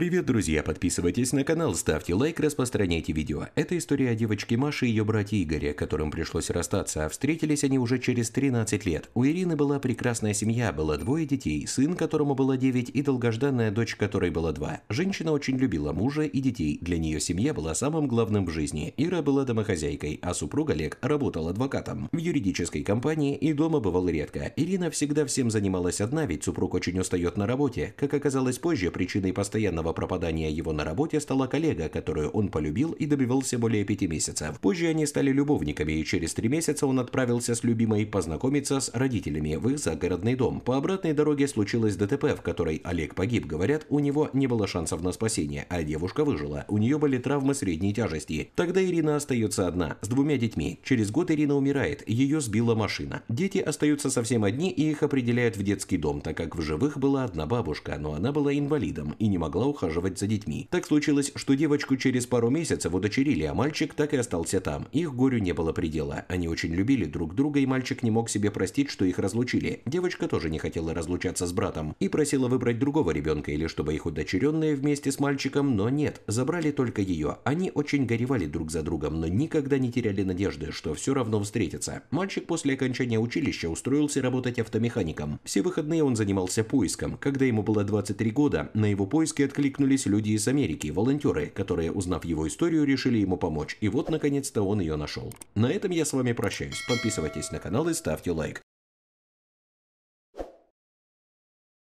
Привет, друзья! Подписывайтесь на канал, ставьте лайк, распространяйте видео. Это история о девочке Маше и ее брате Игоре, которым пришлось расстаться, а встретились они уже через 13 лет. У Ирины была прекрасная семья, было двое детей, сын, которому было 9, и долгожданная дочь, которой было 2. Женщина очень любила мужа и детей, для нее семья была самым главным в жизни. Ира была домохозяйкой, а супруг Олег работал адвокатом в юридической компании и дома бывал редко. Ирина всегда всем занималась одна, ведь супруг очень устает на работе. Как оказалось позже, причиной постоянного Причиной пропадания его на работе стала коллега, которую он полюбил и добивался более пяти месяцев. Позже они стали любовниками, и через три месяца он отправился с любимой познакомиться с родителями в их загородный дом. По обратной дороге случилось ДТП, в которой Олег погиб. Говорят, у него не было шансов на спасение, а девушка выжила. У нее были травмы средней тяжести. Тогда Ирина остается одна, с двумя детьми. Через год Ирина умирает, ее сбила машина. Дети остаются совсем одни и их определяют в детский дом, так как в живых была одна бабушка, но она была инвалидом и не могла уходить ухаживать за детьми. Так случилось, что девочку через пару месяцев удочерили, а мальчик так и остался там. Их горю не было предела. Они очень любили друг друга, и мальчик не мог себе простить, что их разлучили. Девочка тоже не хотела разлучаться с братом и просила выбрать другого ребенка или чтобы их удочеренные вместе с мальчиком, но нет, забрали только ее. Они очень горевали друг за другом, но никогда не теряли надежды, что все равно встретятся. Мальчик после окончания училища устроился работать автомехаником. Все выходные он занимался поиском. Когда ему было 23 года, на его поиски откликнулись откликнулись люди из Америки, волонтеры, которые, узнав его историю, решили ему помочь. И вот, наконец-то, он ее нашел. На этом я с вами прощаюсь. Подписывайтесь на канал и ставьте лайк.